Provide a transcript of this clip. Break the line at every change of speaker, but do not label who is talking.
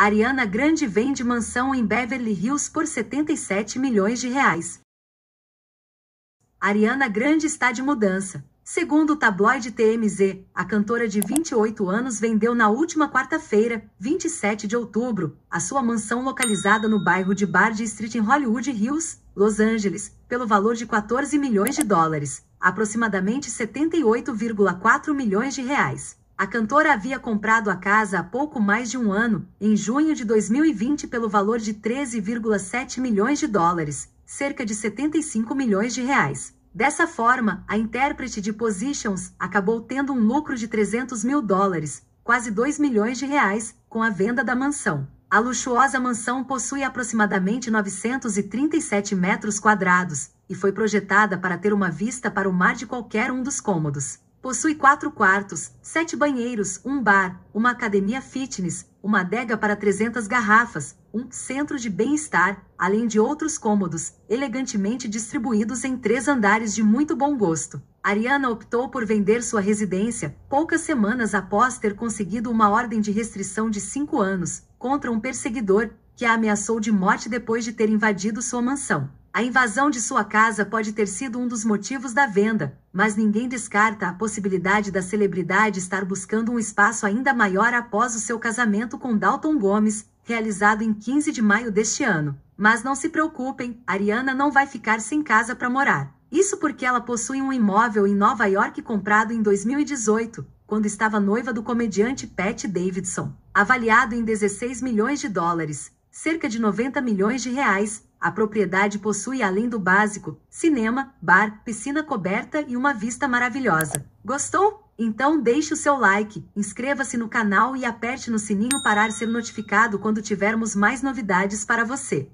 Ariana Grande vende mansão em Beverly Hills por 77 milhões de reais. Ariana Grande está de mudança. Segundo o tabloide TMZ, a cantora de 28 anos vendeu na última quarta-feira, 27 de outubro, a sua mansão localizada no bairro de Bard Street em Hollywood Hills, Los Angeles, pelo valor de 14 milhões de dólares, aproximadamente 78,4 milhões de reais. A cantora havia comprado a casa há pouco mais de um ano, em junho de 2020, pelo valor de 13,7 milhões de dólares, cerca de 75 milhões de reais. Dessa forma, a intérprete de Positions acabou tendo um lucro de 300 mil dólares, quase 2 milhões de reais, com a venda da mansão. A luxuosa mansão possui aproximadamente 937 metros quadrados e foi projetada para ter uma vista para o mar de qualquer um dos cômodos. Possui quatro quartos, sete banheiros, um bar, uma academia fitness, uma adega para 300 garrafas, um centro de bem-estar, além de outros cômodos, elegantemente distribuídos em três andares de muito bom gosto. Ariana optou por vender sua residência poucas semanas após ter conseguido uma ordem de restrição de cinco anos contra um perseguidor que a ameaçou de morte depois de ter invadido sua mansão. A invasão de sua casa pode ter sido um dos motivos da venda, mas ninguém descarta a possibilidade da celebridade estar buscando um espaço ainda maior após o seu casamento com Dalton Gomes, realizado em 15 de maio deste ano. Mas não se preocupem, Ariana não vai ficar sem casa para morar. Isso porque ela possui um imóvel em Nova York comprado em 2018, quando estava noiva do comediante Pat Davidson, avaliado em 16 milhões de dólares, cerca de 90 milhões de reais, a propriedade possui, além do básico, cinema, bar, piscina coberta e uma vista maravilhosa. Gostou? Então deixe o seu like, inscreva-se no canal e aperte no sininho para ser notificado quando tivermos mais novidades para você.